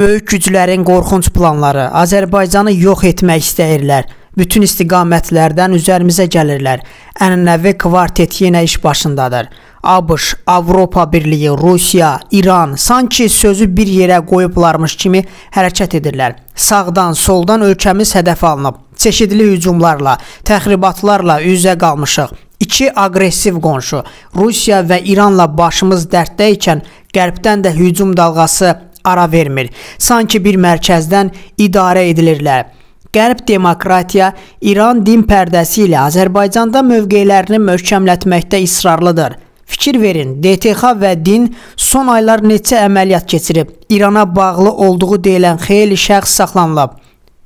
Böyük güclərin qorxunc planları Azərbaycanı yox etmək istəyirlər. Bütün istiqamətlərdən üzərimizə gəlirlər. Ənənəvi kvartet yenə iş başındadır. ABŞ, Avropa Birliyi, Rusiya, İran sanki sözü bir yerə qoyublarmış kimi hərəkət edirlər. Sağdan, soldan ölkəmiz hədəf alınıb. Çeşidli hücumlarla, təxribatlarla üzə qalmışıq. İki aqressiv qonşu, Rusiya və İranla başımız dərddə ikən qərbdən də hücum dalğası ara vermir. Sanki bir mərkəzdən idarə edilirlər. Qərb demokratiya İran din pərdəsi ilə Azərbaycanda mövqelərini möhkəmlətməkdə israrlıdır. Fikir verin, DTX və din son aylar neçə əməliyyat keçirib. İrana bağlı olduğu deyilən xeyli şəxs saxlanılıb.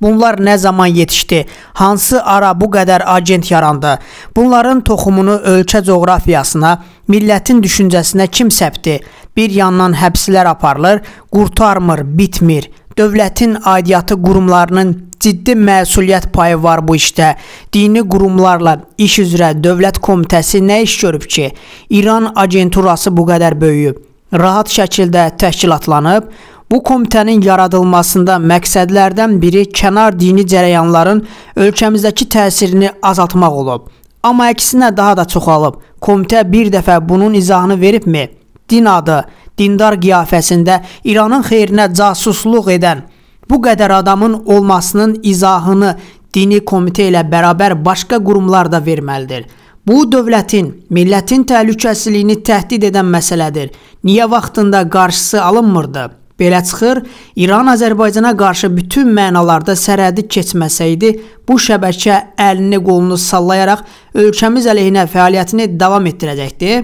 Bunlar nə zaman yetişdi? Hansı ara bu qədər agent yarandı? Bunların toxumunu ölkə coğrafiyasına, millətin düşüncəsinə kim səpdi? Bir yandan həbslər aparılır, qurtarmır, bitmir. Dövlətin aidiyyatı qurumlarının ciddi məsuliyyət payı var bu işdə. Dini qurumlarla iş üzrə Dövlət Komitəsi nə iş görüb ki, İran agenturası bu qədər böyüyüb? Rahat şəkildə təşkilatlanıb, Bu komitənin yaradılmasında məqsədlərdən biri kənar dini cərəyanların ölkəmizdəki təsirini azaltmaq olub. Amma əksinə daha da çoxalıb. Komitə bir dəfə bunun izahını veribmi? Din adı, dindar qiyafəsində İranın xeyrinə casusluq edən bu qədər adamın olmasının izahını dini komitə ilə bərabər başqa qurumlar da verməlidir. Bu dövlətin, millətin təhlükəsizliyini təhdid edən məsələdir. Niyə vaxtında qarşısı alınmırdı? Belə çıxır, İran Azərbaycana qarşı bütün mənalarda sərhədi keçməsəydi, bu şəbəkə əlini qolunu sallayaraq ölkəmiz əleyhinə fəaliyyətini davam etdirəcəkdi.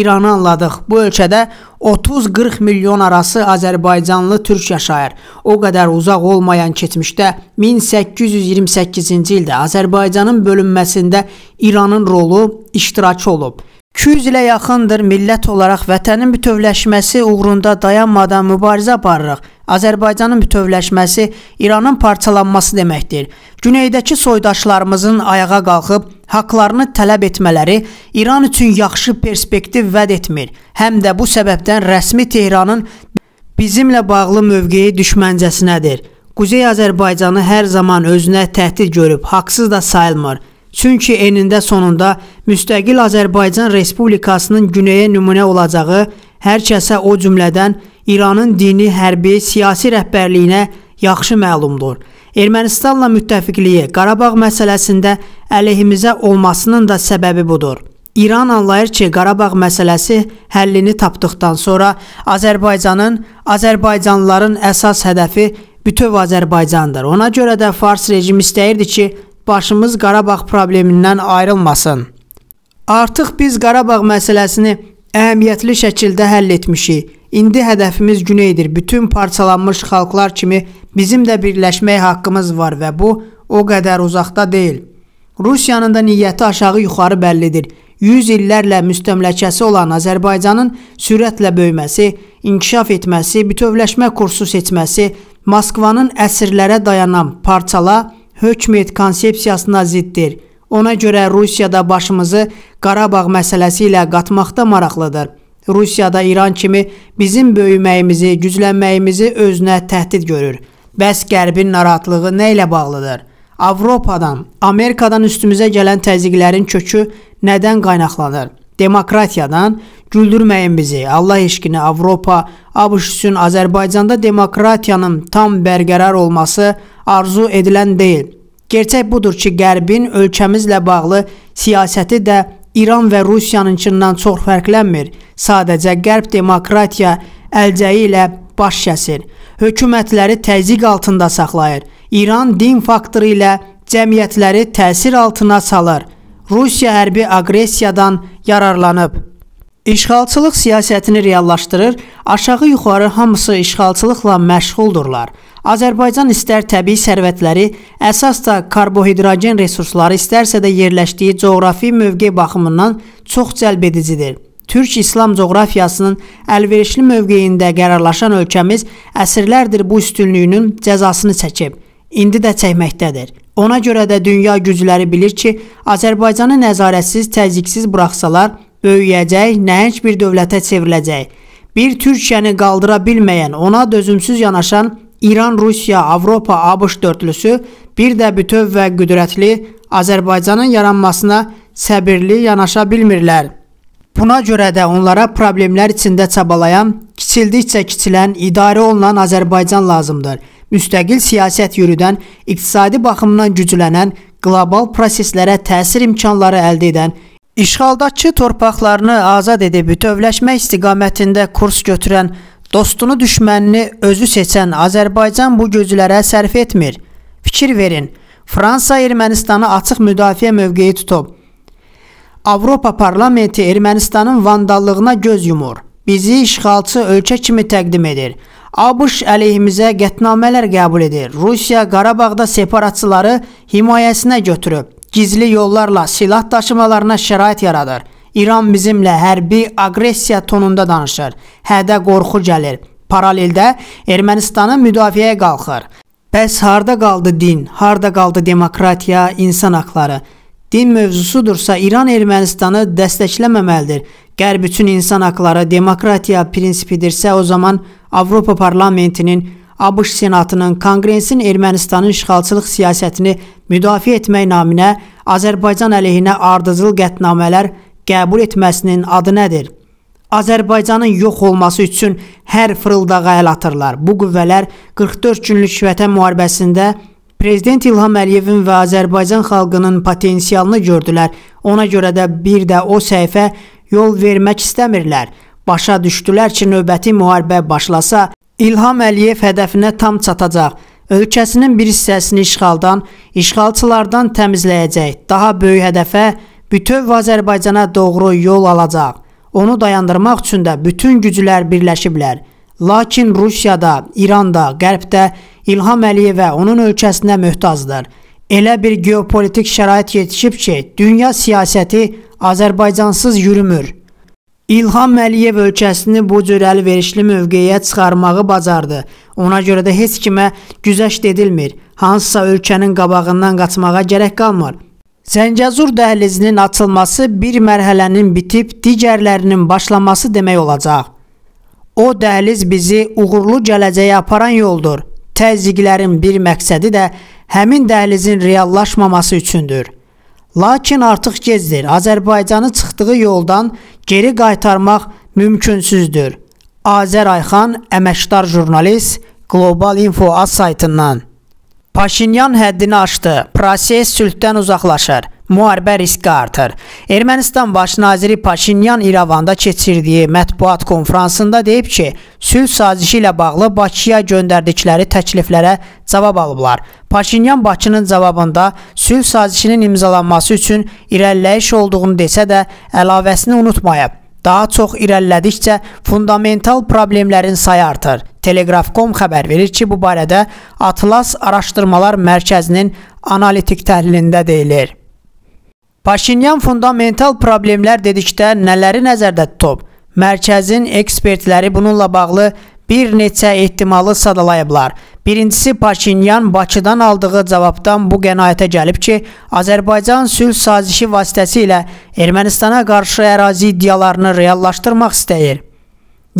İranı anladıq. Bu ölkədə 30-40 milyon arası Azərbaycanlı türk yaşayır. O qədər uzaq olmayan keçmişdə 1828-ci ildə Azərbaycanın bölünməsində İranın rolu iştirakçı olub. 200 ilə yaxındır millət olaraq vətənin bütövləşməsi uğrunda dayanmadan mübarizə aparırıq. Azərbaycanın bütövləşməsi İranın parçalanması deməkdir. Güneydəki soydaşlarımızın ayağa qalxıb haqlarını tələb etmələri İran üçün yaxşı perspektiv vəd etmir. Həm də bu səbəbdən rəsmi Tehranın bizimlə bağlı mövqeyi düşməncəsinədir. Quzey Azərbaycanı hər zaman özünə təhdid görüb, haqsız da sayılmır. Çünki enində sonunda müstəqil Azərbaycan Respublikasının güneyə nümunə olacağı hər kəsə o cümlədən İranın dini, hərbi, siyasi rəhbərliyinə yaxşı məlumdur. Ermənistanla müttəfiqliyi Qarabağ məsələsində əleyhimizə olmasının da səbəbi budur. İran anlayır ki, Qarabağ məsələsi həllini tapdıqdan sonra Azərbaycanın, Azərbaycanlıların əsas hədəfi bütöv Azərbaycandır. Ona görə də Fars rejimi istəyirdi ki, başımız Qarabağ problemindən ayrılmasın. Artıq biz Qarabağ məsələsini əhəmiyyətli şəkildə həll etmişik. İndi hədəfimiz Güneydir. Bütün parçalanmış xalqlar kimi bizim də birləşmək haqqımız var və bu o qədər uzaqda deyil. Rusiyanın da niyyəti aşağı-yuxarı bəllidir. 100 illərlə müstəmləkəsi olan Azərbaycanın sürətlə böyüməsi, inkişaf etməsi, bütövləşmə kursu seçməsi, Moskvanın əsrlərə dayanan parçala hökmət konsepsiyasına ziddir. Ona görə Rusiyada başımızı Qarabağ məsələsi ilə qatmaqda maraqlıdır. Rusiyada İran kimi bizim böyüməyimizi, güclənməyimizi özünə təhdid görür. Bəs Qərbin narahatlığı nə ilə bağlıdır? Avropadan, Amerikadan üstümüzə gələn təzyiqlərin kökü nədən qaynaqlanır? Demokratiyadan güldürməyin bizi. Allah eşqinə Avropa, ABŞ üçün Azərbaycanda demokratiyanın tam bərqərar olması arzu edilən deyil. Gerçək budur ki, Qərbin ölkəmizlə bağlı siyasəti də İran və Rusiyanınkindən çox fərqlənmir. Sadəcə Qərb demokratiya əlcəyi ilə baş kəsir. Hökumətləri təzyiq altında saxlayır. İran din faktoru ilə cəmiyyətləri təsir altına salır. Rusiya hərbi aqressiyadan yararlanıb. İşğalçılıq siyasətini reallaşdırır, aşağı-yuxarı hamısı işğalçılıqla məşğuldurlar. Azərbaycan istər təbii sərvətləri, əsas da karbohidrogen resursları istərsə də yerləşdiyi coğrafi mövqe baxımından çox cəlbedicidir. Türk İslam coğrafiyasının əlverişli mövqeyində qərarlaşan ölkəmiz əsrlərdir bu üstünlüyünün cəzasını çəkib, indi də çəkməkdədir. Ona görə də dünya gücləri bilir ki, Azərbaycanı nəzarətsiz, təzyiqsiz buraxsalar, böyüyəcək, nəhəng bir dövlətə çevriləcək. Bir Türkiyəni qaldıra bilməyən, ona dözümsüz yanaşan İran, Rusiya, Avropa, ABŞ dörtlüsü, bir də bütöv və qüdrətli Azərbaycanın yaranmasına səbirli yanaşa bilmirlər. Buna görə də onlara problemlər içində çabalayan, kiçildikcə kiçilən, idarə olunan Azərbaycan lazımdır. Müstəqil siyasət yürüdən, iqtisadi baxımdan güclənən, qlobal proseslərə təsir imkanları əldə edən, işğaldakı torpaqlarını azad edib bütövləşmə istiqamətində kurs götürən Dostunu, düşmənini özü seçən Azərbaycan bu güclərə sərf etmir. Fikir verin. Fransa Ermənistanı açıq müdafiə mövqeyi tutub. Avropa Parlamenti Ermənistanın vandallığına göz yumur. Bizi işğalçı ölkə kimi təqdim edir. ABŞ əleyhimizə qətnamələr qəbul edir. Rusiya Qarabağda separatçıları himayəsinə götürüb, gizli yollarla silah daşımalarına şərait yaradır. İran bizimlə hərbi aqressiya tonunda danışır. Hədə qorxu gəlir. Paraleldə Ermənistanı müdafiəyə qalxır. Bəs harda qaldı din? Harda qaldı demokratiya, insan haqları? Din mövzusudursa İran Ermənistanı dəstəkləməməlidir. Qərb üçün insan haqları demokratiya prinsipidirsə, o zaman Avropa parlamentinin ABŞ Senatının, Konqresin Ermənistanın işğalçılıq siyasətini müdafiə etmək naminə Azərbaycan əleyhinə ardıcıl qətnamələr qəbul etməsinin adı nədir? Azərbaycanın yox olması üçün hər fırıldağa əl atırlar. Bu qüvvələr 44 günlük Vətən müharibəsində Prezident İlham Əliyevin və Azərbaycan xalqının potensialını gördülər. Ona görə də bir də o səhifə yol vermək istəmirlər. Başa düşdülər ki, növbəti müharibə başlasa, İlham Əliyev hədəfinə tam çatacaq. Ölkəsinin bir hissəsini işğaldan, işğalçılardan təmizləyəcək. Daha böyük hədəfə bütöv Azərbaycana doğru yol alacaq. Onu dayandırmaq üçün də bütün güclər birləşiblər. Lakin Rusiyada, İranda, Qərbdə İlham Əliyevə onun ölkəsinə möhtazdır. Elə bir geopolitik şərait yetişib ki, dünya siyasəti Azərbaycansız yürümür. İlham Əliyev ölkəsini bu cür əlverişli mövqeyə çıxarmağı bacardı. Ona görə də heç kimə güzəşt edilmir. Hansısa ölkənin qabağından qaçmağa gərək qalmır. Zəngəzur dəhlizinin açılması bir mərhələnin bitib digərlərinin başlaması demək olacaq. O dəhliz bizi uğurlu gələcəyə aparan yoldur. Təzyiqlərin bir məqsədi də həmin dəhlizin reallaşmaması üçündür. Lakin artıq gezdir. Azərbaycanı çıxdığı yoldan geri qaytarmaq mümkünsüzdür. Azər Ayxan, əməkdar jurnalist, Global Info az saytından Paşinyan həddini aşdı. Proses sülhdən uzaqlaşır müharibə riski artır. Ermənistan baş naziri Paşinyan İrəvanda keçirdiyi mətbuat konfransında deyib ki, sülh sazişi ilə bağlı Bakıya göndərdikləri təkliflərə cavab alıblar. Paşinyan Bakının cavabında sülh sazişinin imzalanması üçün irəliləyiş olduğunu desə də, əlavəsini unutmayıb. Daha çox irəlilədikcə fundamental problemlərin sayı artır. Telegraf.com xəbər verir ki, bu barədə Atlas Araşdırmalar Mərkəzinin analitik təhlilində deyilir. Paşinyan fundamental problemlər dedikdə nələri nəzərdə tutub? Mərkəzin ekspertləri bununla bağlı bir neçə ehtimalı sadalayıblar. Birincisi Paşinyan Bakıdan aldığı cavabdan bu qənaətə gəlib ki, Azərbaycan sülh sazişi vasitəsilə Ermənistana qarşı ərazi iddialarını reallaşdırmaq istəyir.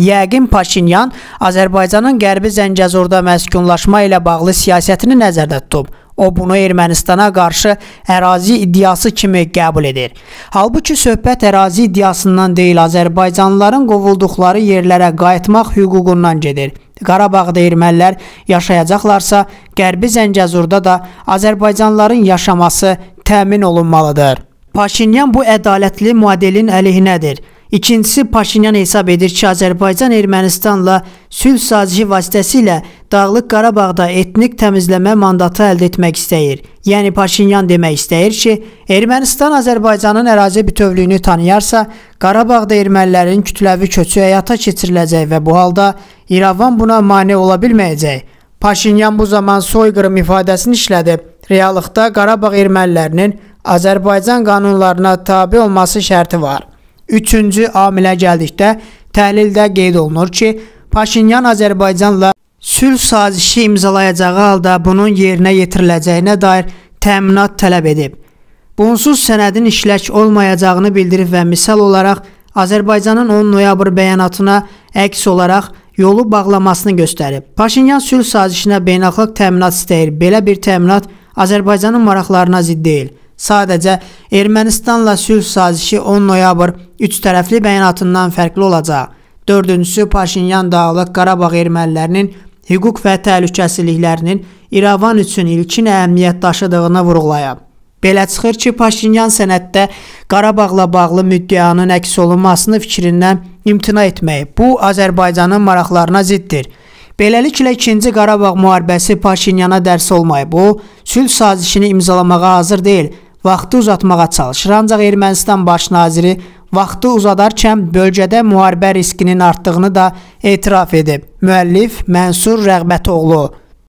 Yəqin Paşinyan Azərbaycanın qərbi Zəngəzurda məskunlaşma ilə bağlı siyasətini nəzərdə tutub. O bunu Ermənistana qarşı ərazi iddiası kimi qəbul edir. Halbuki söhbət ərazi iddiasından deyil, Azərbaycanlıların qovulduqları yerlərə qayıtmaq hüququndan gedir. Qarabağda ermənilər yaşayacaqlarsa, Qərbi Zəngəzurda da Azərbaycanlıların yaşaması təmin olunmalıdır. Paşinyan bu ədalətli modelin əleyhinədir. İkincisi Paşinyan hesab edir ki, Azərbaycan Ermənistanla sülh sazişi vasitəsilə Dağlıq Qarabağda etnik təmizləmə mandatı əldə etmək istəyir. Yəni Paşinyan demək istəyir ki, Ermənistan Azərbaycanın ərazi bütövlüyünü tanıyarsa, Qarabağda ermənilərin kütləvi köçü həyata keçiriləcək və bu halda İrəvan buna mane ola bilməyəcək. Paşinyan bu zaman soyqırım ifadəsini işlədib. Reallıqda Qarabağ ermənilərinin Azərbaycan qanunlarına tabe olması şərti var. Üçüncü amilə gəldikdə təhlildə qeyd olunur ki, Paşinyan Azərbaycanla sülh sazişi imzalayacağı halda bunun yerinə yetiriləcəyinə dair təminat tələb edib. Bunsuz sənədin işlək olmayacağını bildirib və misal olaraq Azərbaycanın 10 noyabr bəyanatına əks olaraq yolu bağlamasını göstərib. Paşinyan sülh sazişinə beynəlxalq təminat istəyir. Belə bir təminat Azərbaycanın maraqlarına zidd deyil. Sadəcə Ermənistanla sülh sazişi 10 noyabr üç tərəfli bəyanatından fərqli olacaq. Dördüncüsü Paşinyan Dağlıq Qarabağ ermənilərinin hüquq və təhlükəsizliklərinin İrəvan üçün ilkin əhəmiyyət daşıdığını vurğulayıb. Belə çıxır ki, Paşinyan sənəddə Qarabağla bağlı müddəanın əks olunmasını fikrindən imtina etməyi. Bu Azərbaycanın maraqlarına ziddir. Beləliklə ikinci Qarabağ müharibəsi Paşinyana dərs olmayıb. O, sülh sazişini imzalamağa hazır deyil vaxtı uzatmağa çalışır. Ancaq Ermənistan baş naziri vaxtı uzadarkən bölgədə müharibə riskinin artdığını da etiraf edib. Müəllif Mənsur Rəğbətoğlu